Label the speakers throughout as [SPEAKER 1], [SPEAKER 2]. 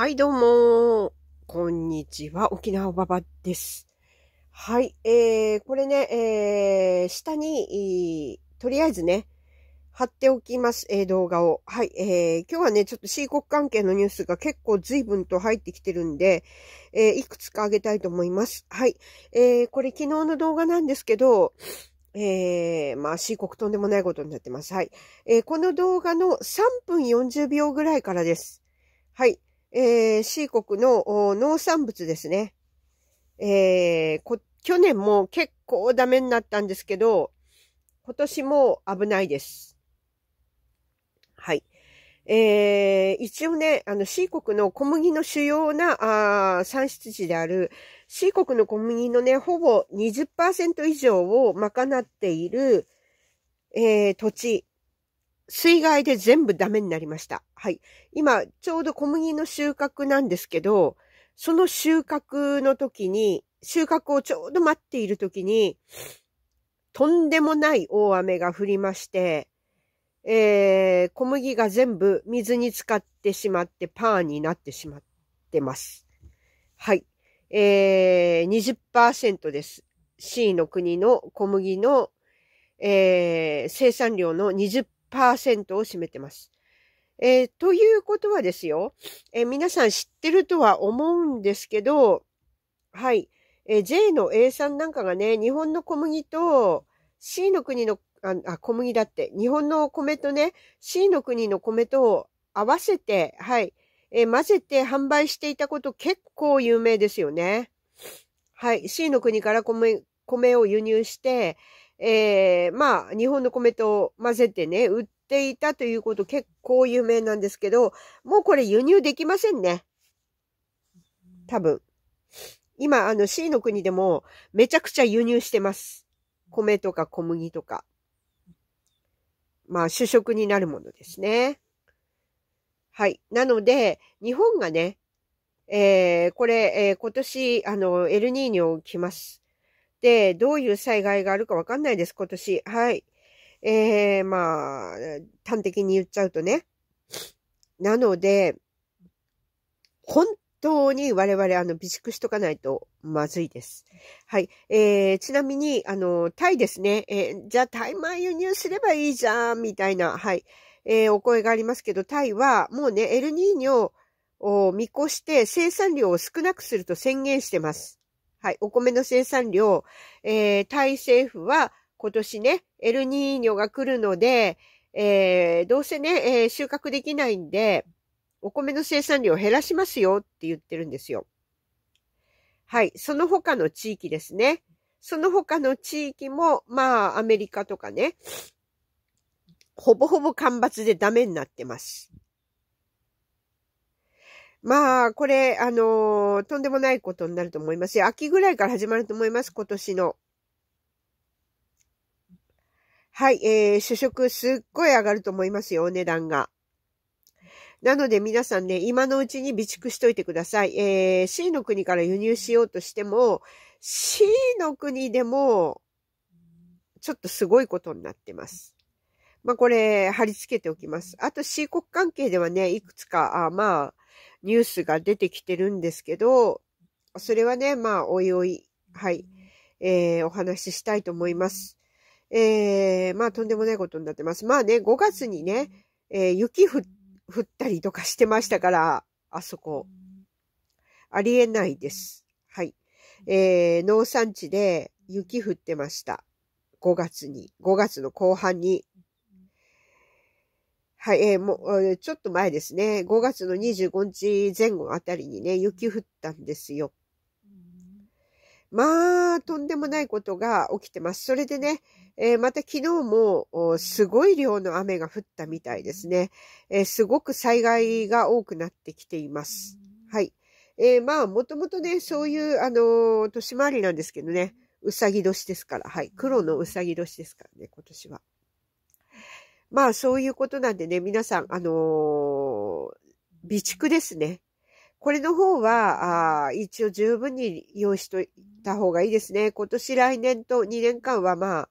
[SPEAKER 1] はい、どうも、こんにちは、沖縄ばばです。はい、えー、これね、えー、下に、とりあえずね、貼っておきます、えー、動画を。はい、えー、今日はね、ちょっと C 国関係のニュースが結構随分と入ってきてるんで、えー、いくつかあげたいと思います。はい、えー、これ昨日の動画なんですけど、えー、まあ、C 国とんでもないことになってます。はい。えー、この動画の3分40秒ぐらいからです。はい。えー、C 国の農産物ですね。えー、去年も結構ダメになったんですけど、今年も危ないです。はい。えー、一応ね、あの、C 国の小麦の主要な、あ産出地である、C 国の小麦のね、ほぼ20%以上を賄っている、えー、土地水害で全部ダメになりました。はい。今、ちょうど小麦の収穫なんですけど、その収穫の時に、収穫をちょうど待っている時に、とんでもない大雨が降りまして、えー、小麦が全部水に浸かってしまってパーになってしまってます。はい。えー、20%です。C の国の小麦の、えー、生産量の20%ントを占めてます。えー、ということはですよ、えー、皆さん知ってるとは思うんですけど、はい、えー、J の A さんなんかがね、日本の小麦と C の国の、あ、あ小麦だって、日本の米とね、C の国の米と合わせて、はい、えー、混ぜて販売していたこと結構有名ですよね。はい、C の国から米、米を輸入して、えー、まあ、日本の米と混ぜてね、売っていたということ結構有名なんですけど、もうこれ輸入できませんね。多分。今、あの C の国でもめちゃくちゃ輸入してます。米とか小麦とか。まあ、主食になるものですね。はい。なので、日本がね、えー、これ、えー、今年、あの、エルニーニョ来ます。で、どういう災害があるかわかんないです、今年。はい。えー、まあ、端的に言っちゃうとね。なので、本当に我々、あの、備蓄しとかないとまずいです。はい。えー、ちなみに、あの、タイですね。えー、じゃあタイ米輸入すればいいじゃん、みたいな、はい。えー、お声がありますけど、タイは、もうね、エルニーニョを見越して生産量を少なくすると宣言してます。はい、お米の生産量、えー、タイ政府は今年ね、エルニーニョが来るので、えー、どうせね、えー、収穫できないんで、お米の生産量を減らしますよって言ってるんですよ。はい、その他の地域ですね。その他の地域も、まあ、アメリカとかね、ほぼほぼ干ばつでダメになってます。まあ、これ、あのー、とんでもないことになると思います秋ぐらいから始まると思います、今年の。はい、えー、主食すっごい上がると思いますよ、お値段が。なので皆さんね、今のうちに備蓄しといてください。えー、C の国から輸入しようとしても、C の国でも、ちょっとすごいことになってます。まあ、これ、貼り付けておきます。あと C 国関係ではね、いくつか、あまあ、ニュースが出てきてるんですけど、それはね、まあ、おいおい、はい、えー、お話ししたいと思います。えー、まあ、とんでもないことになってます。まあね、5月にね、えー、雪降ったりとかしてましたから、あそこ。ありえないです。はい。えー、農産地で雪降ってました。5月に、5月の後半に。はい、えー、もう、ちょっと前ですね、5月の25日前後あたりにね、雪降ったんですよ。まあ、とんでもないことが起きてます。それでね、えー、また昨日もすごい量の雨が降ったみたいですね、えー、すごく災害が多くなってきています。はい。えー、まあ、もともとね、そういう、あの年回りなんですけどね、うさぎ年ですから、はい。黒のうさぎ年ですからね、今年は。まあそういうことなんでね、皆さん、あのー、備蓄ですね。これの方は、あ一応十分に用意しといた方がいいですね。今年来年と2年間はまあ、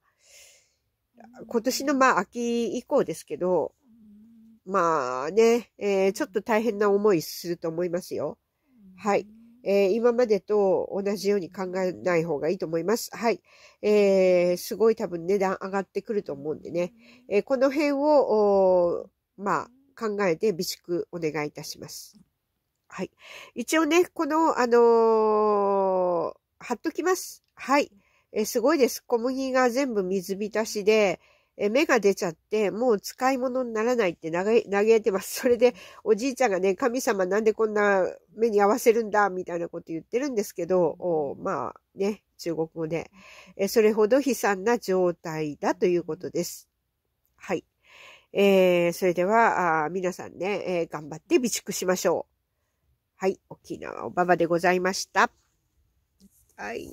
[SPEAKER 1] 今年のまあ秋以降ですけど、まあね、えー、ちょっと大変な思いすると思いますよ。はい。えー、今までと同じように考えない方がいいと思います。はい。えー、すごい多分値段上がってくると思うんでね。えー、この辺を、まあ、考えて備蓄お願いいたします。はい。一応ね、この、あの貼っときます。はい。えすごいです。小麦が全部水浸しで、え、芽が出ちゃって、もう使い物にならないって嘆いてます。それで、おじいちゃんがね、神様なんでこんな目に合わせるんだ、みたいなこと言ってるんですけど、まあね、中国語で。え、それほど悲惨な状態だということです。はい。えー、それでは、あ皆さんね、えー、頑張って備蓄しましょう。はい。沖縄おばばでございました。はい。